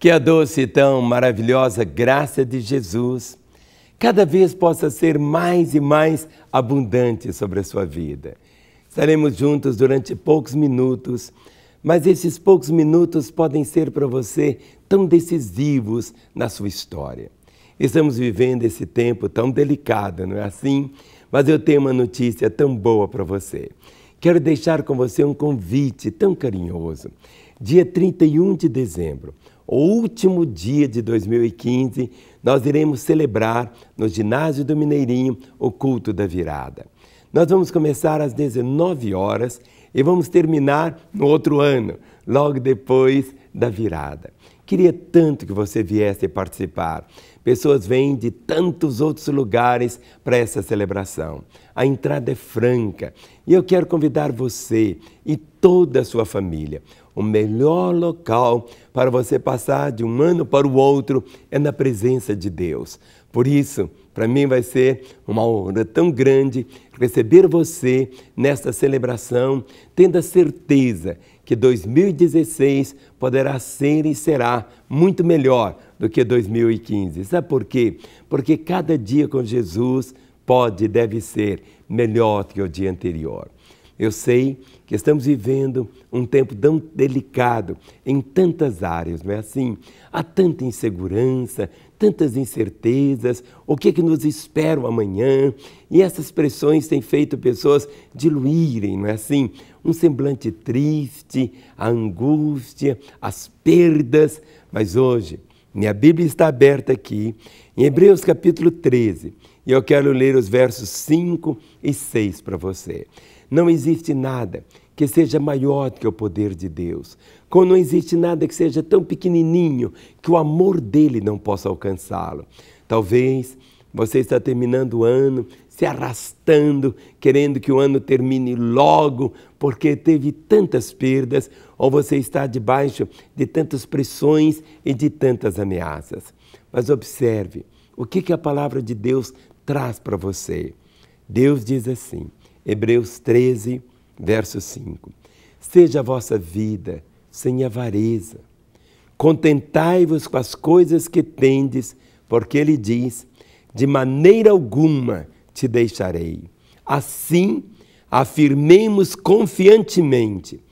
Que a doce e tão maravilhosa graça de Jesus cada vez possa ser mais e mais abundante sobre a sua vida. Estaremos juntos durante poucos minutos, mas esses poucos minutos podem ser para você tão decisivos na sua história. Estamos vivendo esse tempo tão delicado, não é assim? Mas eu tenho uma notícia tão boa para você. Quero deixar com você um convite tão carinhoso. Dia 31 de dezembro, o último dia de 2015, nós iremos celebrar no ginásio do Mineirinho o culto da virada. Nós vamos começar às 19 horas e vamos terminar no outro ano, logo depois da virada. Queria tanto que você viesse participar. Pessoas vêm de tantos outros lugares para essa celebração. A entrada é franca e eu quero convidar você e toda a sua família. O melhor local para você passar de um ano para o outro é na presença de Deus. Por isso, para mim vai ser uma honra tão grande receber você nesta celebração, tendo a certeza que 2016 poderá ser e será muito melhor do que 2015. Sabe por quê? Porque cada dia com Jesus pode e deve ser melhor do que o dia anterior. Eu sei que estamos vivendo um tempo tão delicado em tantas áreas, não é assim? Há tanta insegurança, tantas incertezas, o que é que nos espera amanhã? E essas pressões têm feito pessoas diluírem, não é assim? Um semblante triste, a angústia, as perdas. Mas hoje, minha Bíblia está aberta aqui, em Hebreus capítulo 13, e eu quero ler os versos 5 e 6 para você. Não existe nada que seja maior que o poder de Deus. Como não existe nada que seja tão pequenininho que o amor dele não possa alcançá-lo. Talvez você está terminando o ano, se arrastando, querendo que o ano termine logo, porque teve tantas perdas, ou você está debaixo de tantas pressões e de tantas ameaças. Mas observe o que, que a palavra de Deus traz para você. Deus diz assim: Hebreus 13, verso 5. Seja a vossa vida sem avareza. Contentai-vos com as coisas que tendes, porque ele diz: de maneira alguma te deixarei. Assim, afirmemos confiantemente: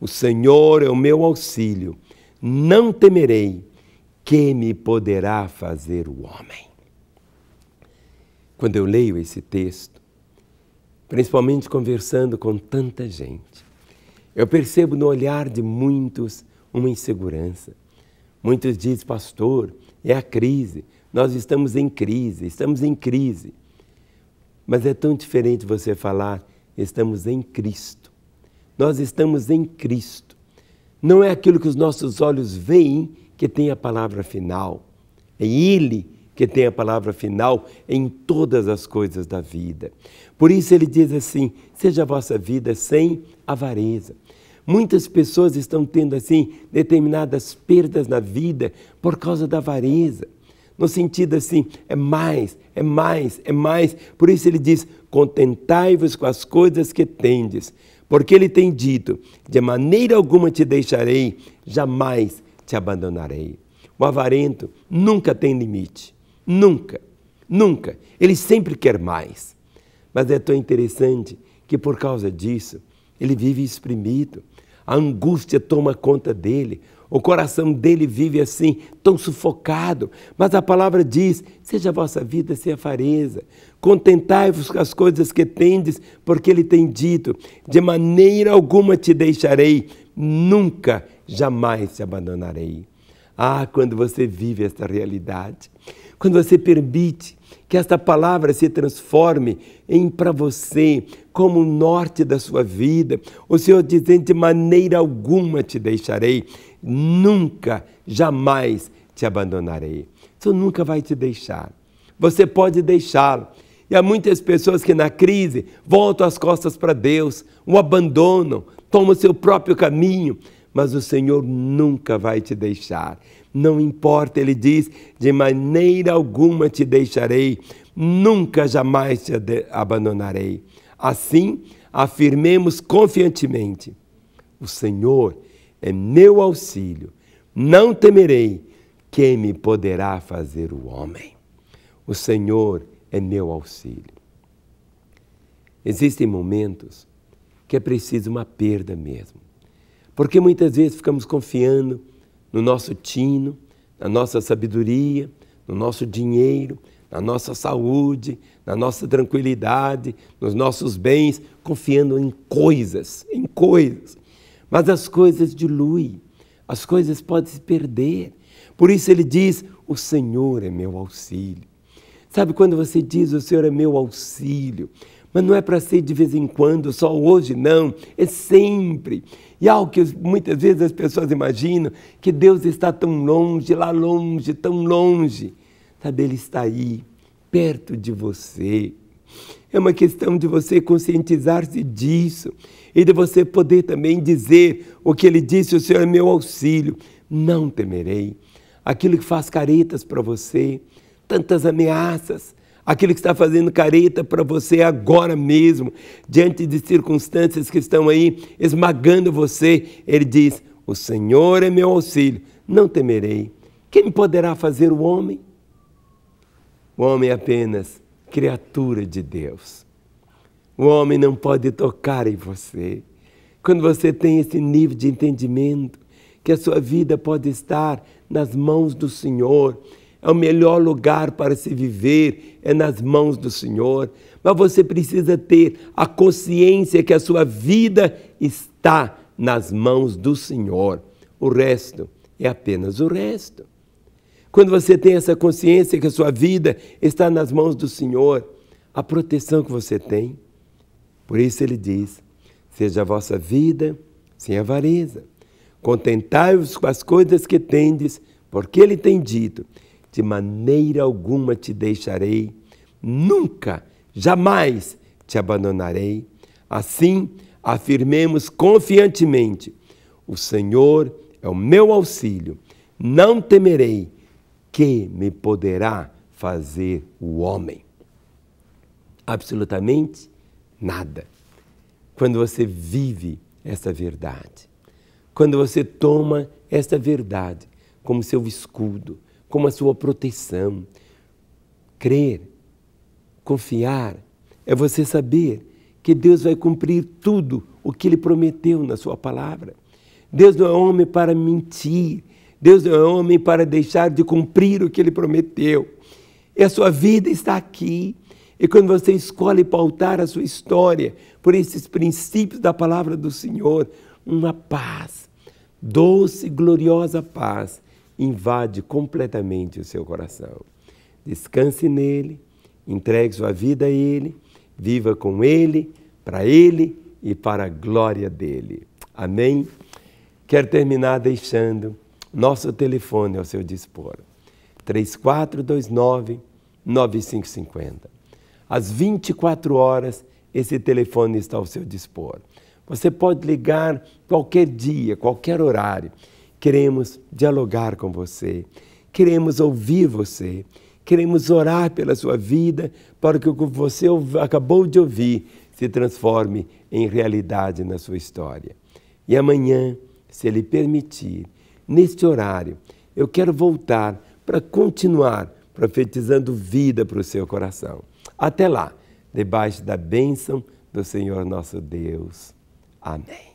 o Senhor é o meu auxílio, não temerei. Que me poderá fazer o homem? Quando eu leio esse texto, principalmente conversando com tanta gente. Eu percebo no olhar de muitos uma insegurança. Muitos dizem, pastor, é a crise, nós estamos em crise, estamos em crise. Mas é tão diferente você falar, estamos em Cristo. Nós estamos em Cristo. Não é aquilo que os nossos olhos veem que tem a palavra final. É Ele que tem a palavra final em todas as coisas da vida. Por isso ele diz assim: seja a vossa vida sem avareza. Muitas pessoas estão tendo assim determinadas perdas na vida por causa da avareza. No sentido assim, é mais, é mais, é mais. Por isso ele diz: contentai-vos com as coisas que tendes, porque ele tem dito: de maneira alguma te deixarei, jamais te abandonarei. O avarento nunca tem limite. Nunca, nunca. Ele sempre quer mais. Mas é tão interessante que por causa disso ele vive exprimido. A angústia toma conta dele. O coração dele vive assim, tão sufocado. Mas a palavra diz: seja a vossa vida sem afareza. Contentai-vos com as coisas que tendes, porque ele tem dito: de maneira alguma te deixarei, nunca, jamais te abandonarei. Ah, quando você vive esta realidade, quando você permite que esta palavra se transforme em para você como o norte da sua vida, o Senhor dizendo de maneira alguma te deixarei, nunca, jamais te abandonarei. O Senhor nunca vai te deixar. Você pode deixá-lo. E há muitas pessoas que na crise voltam as costas para Deus, o abandonam, tomam o seu próprio caminho, mas o Senhor nunca vai te deixar. Não importa, ele diz: de maneira alguma te deixarei, nunca jamais te abandonarei. Assim, afirmemos confiantemente: O Senhor é meu auxílio, não temerei. Quem me poderá fazer o homem? O Senhor é meu auxílio. Existem momentos que é preciso uma perda mesmo, porque muitas vezes ficamos confiando no nosso tino, na nossa sabedoria, no nosso dinheiro, na nossa saúde, na nossa tranquilidade, nos nossos bens, confiando em coisas, em coisas. Mas as coisas diluem, as coisas podem se perder. Por isso ele diz: O Senhor é meu auxílio. Sabe quando você diz: O Senhor é meu auxílio? Mas não é para ser de vez em quando, só hoje, não. É sempre. E é algo que muitas vezes as pessoas imaginam, que Deus está tão longe, lá longe, tão longe. Sabe, Ele está aí, perto de você. É uma questão de você conscientizar-se disso e de você poder também dizer o que ele disse: O Senhor é meu auxílio, não temerei. Aquilo que faz caretas para você, tantas ameaças, aquele que está fazendo careta para você agora mesmo, diante de circunstâncias que estão aí esmagando você. Ele diz: O Senhor é meu auxílio, não temerei. Quem poderá fazer o homem? O homem é apenas criatura de Deus. O homem não pode tocar em você. Quando você tem esse nível de entendimento, que a sua vida pode estar nas mãos do Senhor, é o melhor lugar para se viver é nas mãos do Senhor. Mas você precisa ter a consciência que a sua vida está nas mãos do Senhor. O resto é apenas o resto. Quando você tem essa consciência que a sua vida está nas mãos do Senhor, a proteção que você tem. Por isso ele diz: seja a vossa vida sem avareza. Contentai-vos com as coisas que tendes, porque ele tem dito: de maneira alguma te deixarei, nunca, jamais te abandonarei. Assim, afirmemos confiantemente: O Senhor é o meu auxílio, não temerei, que me poderá fazer o homem? Absolutamente nada. Quando você vive essa verdade, quando você toma essa verdade como seu escudo, como a sua proteção. Crer, confiar, é você saber que Deus vai cumprir tudo o que ele prometeu na sua palavra. Deus não é homem para mentir, Deus não é homem para deixar de cumprir o que ele prometeu. E a sua vida está aqui. E quando você escolhe pautar a sua história por esses princípios da palavra do Senhor, uma paz, doce e gloriosa paz, invade completamente o seu coração. Descanse nele, entregue sua vida a ele, viva com ele, para ele e para a glória dele. Amém? Quero terminar deixando nosso telefone ao seu dispor. 3429 9550. Às 24 horas, esse telefone está ao seu dispor. Você pode ligar qualquer dia, qualquer horário. Queremos dialogar com você, queremos ouvir você, queremos orar pela sua vida para que o que você acabou de ouvir se transforme em realidade na sua história. E amanhã, se Ele permitir, neste horário, eu quero voltar para continuar profetizando vida para o seu coração. Até lá, debaixo da bênção do Senhor nosso Deus. Amém.